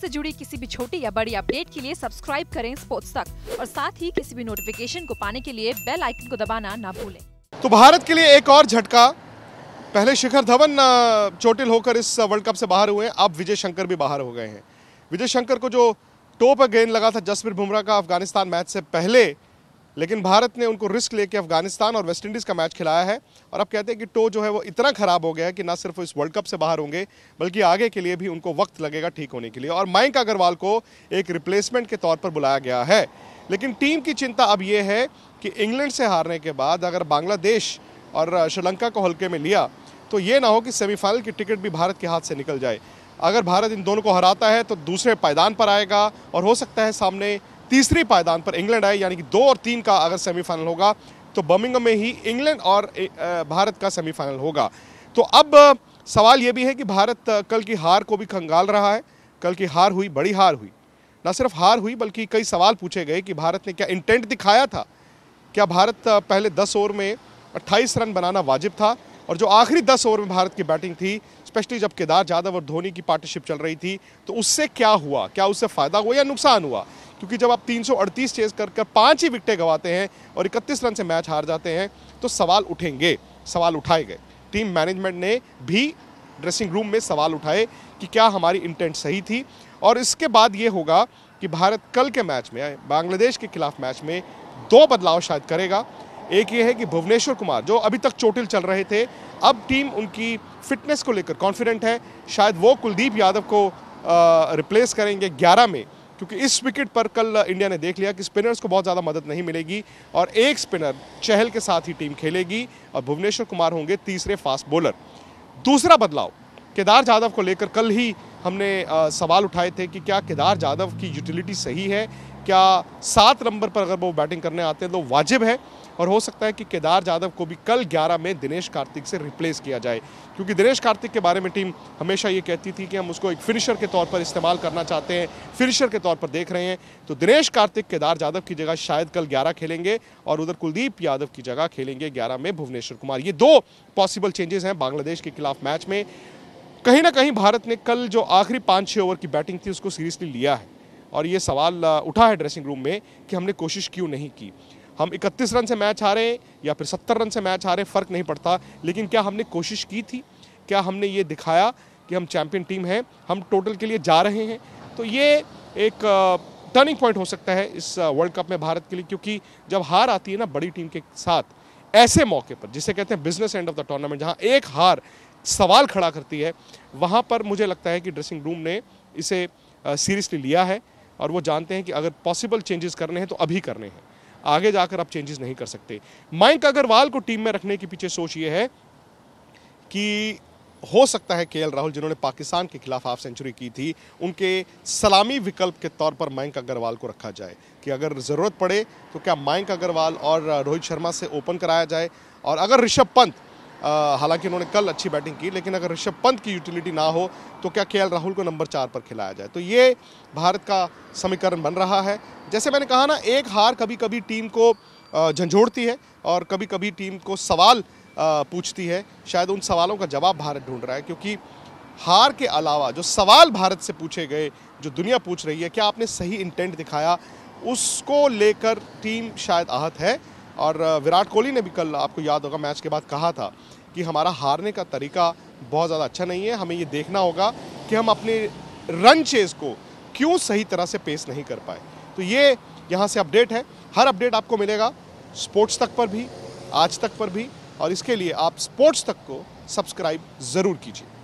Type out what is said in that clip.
से जुड़ी किसी भी छोटी या बड़ी अपडेट के लिए सब्सक्राइब करें स्पोर्ट्स तक और साथ ही किसी भी नोटिफिकेशन को पाने के लिए बेल आइकन को दबाना ना भूलें तो भारत के लिए एक और झटका पहले शिखर धवन चोटिल होकर इस वर्ल्ड कप से बाहर हुए अब विजय शंकर भी बाहर हो गए हैं विजय शंकर को जो टॉप गेंद लगा था जसप्रीत बुमराह का अफगानिस्तान मैच से पहले लेकिन भारत ने उनको रिस्क लेके अफगानिस्तान और वेस्टइंडीज़ का मैच खिलाया है और अब कहते हैं कि टो जो है वो इतना ख़राब हो गया है कि ना सिर्फ इस वर्ल्ड कप से बाहर होंगे बल्कि आगे के लिए भी उनको वक्त लगेगा ठीक होने के लिए और मयंक अग्रवाल को एक रिप्लेसमेंट के तौर पर बुलाया गया है लेकिन टीम की चिंता अब ये है कि इंग्लैंड से हारने के बाद अगर बांग्लादेश और श्रीलंका को हल्के में लिया तो ये ना हो कि सेमीफाइनल की टिकट भी भारत के हाथ से निकल जाए अगर भारत इन दोनों को हराता है तो दूसरे पायदान पर आएगा और हो सकता है सामने तीसरे पायदान पर इंग्लैंड आए यानी कि दो और तीन का अगर सेमीफाइनल होगा तो बर्मिंगम में ही इंग्लैंड और भारत का सेमीफाइनल होगा तो अब सवाल ये भी है कि भारत कल की हार को भी खंगाल रहा है कल की हार हुई बड़ी हार हुई ना सिर्फ हार हुई बल्कि कई सवाल पूछे गए कि भारत ने क्या इंटेंट दिखाया था क्या भारत पहले 10 ओवर में 28 रन बनाना वाजिब था और जो आखिरी 10 ओवर में भारत की बैटिंग थी स्पेशली जब केदार यादव और धोनी की पार्टनरशिप चल रही थी तो उससे क्या हुआ क्या उससे फ़ायदा हुआ या नुकसान हुआ क्योंकि जब आप 338 चेज कर कर पाँच ही विकटें गंवाते हैं और 31 रन से मैच हार जाते हैं तो सवाल उठेंगे सवाल उठाए गए टीम मैनेजमेंट ने भी ड्रेसिंग रूम में सवाल उठाए कि क्या हमारी इंटेंट सही थी और इसके बाद ये होगा कि भारत कल के मैच में बांग्लादेश के खिलाफ मैच में दो बदलाव शायद करेगा एक ये है कि भुवनेश्वर कुमार जो अभी तक चोटिल चल रहे थे अब टीम उनकी फिटनेस को लेकर कॉन्फिडेंट है शायद वो कुलदीप यादव को रिप्लेस करेंगे ग्यारह में क्योंकि इस विकेट पर कल इंडिया ने देख लिया कि स्पिनर्स को बहुत ज़्यादा मदद नहीं मिलेगी और एक स्पिनर चहल के साथ ही टीम खेलेगी और भुवनेश्वर कुमार होंगे तीसरे फास्ट बॉलर दूसरा बदलाव केदार जाधव को लेकर कल ही हमने सवाल उठाए थे कि क्या केदार जाधव की यूटिलिटी सही है क्या सात नंबर पर अगर वो बैटिंग करने आते हैं तो वाजिब है और हो सकता है कि केदार यादव को भी कल 11 में दिनेश कार्तिक से रिप्लेस किया जाए क्योंकि दिनेश कार्तिक के बारे में टीम हमेशा ये कहती थी कि हम उसको एक फिनिशर के तौर पर इस्तेमाल करना चाहते हैं फिनिशर के तौर पर देख रहे हैं तो दिनेश कार्तिक केदार यादव की जगह शायद कल ग्यारह खेलेंगे और उधर कुलदीप यादव की जगह खेलेंगे ग्यारह में भुवनेश्वर कुमार ये दो पॉसिबल चेंजेस हैं बांग्लादेश के खिलाफ मैच में कहीं ना कहीं भारत ने कल जो आखिरी पाँच छः ओवर की बैटिंग थी उसको सीरियसली लिया है और ये सवाल उठा है ड्रेसिंग रूम में कि हमने कोशिश क्यों नहीं की हम 31 रन से मैच हारे या फिर 70 रन से मैच हारे फ़र्क नहीं पड़ता लेकिन क्या हमने कोशिश की थी क्या हमने ये दिखाया कि हम चैम्पियन टीम हैं हम टोटल के लिए जा रहे हैं तो ये एक टर्निंग पॉइंट हो सकता है इस वर्ल्ड कप में भारत के लिए क्योंकि जब हार आती है ना बड़ी टीम के साथ ऐसे मौके पर जिसे कहते हैं business end of the tournament जहाँ एक हार सवाल खड़ा करती है वहाँ पर मुझे लगता है कि ड्रेसिंग रूम ने इसे सीरियसली लिया है और वो जानते हैं कि अगर पॉसिबल चेंजेस करने हैं तो अभी करने हैं आगे जाकर आप चेंजेस नहीं कर सकते माइक अग्रवाल को टीम में रखने के पीछे सोच ये है कि हो सकता है के राहुल जिन्होंने पाकिस्तान के खिलाफ हाफ सेंचुरी की थी उनके सलामी विकल्प के तौर पर मयंक अग्रवाल को रखा जाए कि अगर ज़रूरत पड़े तो क्या मयंक अग्रवाल और रोहित शर्मा से ओपन कराया जाए और अगर ऋषभ पंत हालांकि उन्होंने कल अच्छी बैटिंग की लेकिन अगर ऋषभ पंत की यूटिलिटी ना हो तो क्या के राहुल को नंबर चार पर खिलाया जाए तो ये भारत का समीकरण बन रहा है जैसे मैंने कहा ना एक हार कभी कभी टीम को झंझोड़ती है और कभी कभी टीम को सवाल पूछती है शायद उन सवालों का जवाब भारत ढूंढ रहा है क्योंकि हार के अलावा जो सवाल भारत से पूछे गए जो दुनिया पूछ रही है क्या आपने सही इंटेंट दिखाया उसको लेकर टीम शायद आहत है और विराट कोहली ने भी कल आपको याद होगा मैच के बाद कहा था कि हमारा हारने का तरीका बहुत ज़्यादा अच्छा नहीं है हमें ये देखना होगा कि हम अपने रन चेज को क्यों सही तरह से पेश नहीं कर पाए तो ये यहाँ से अपडेट है हर अपडेट आपको मिलेगा स्पोर्ट्स तक पर भी आज तक पर भी और इसके लिए आप स्पोर्ट्स तक को सब्सक्राइब ज़रूर कीजिए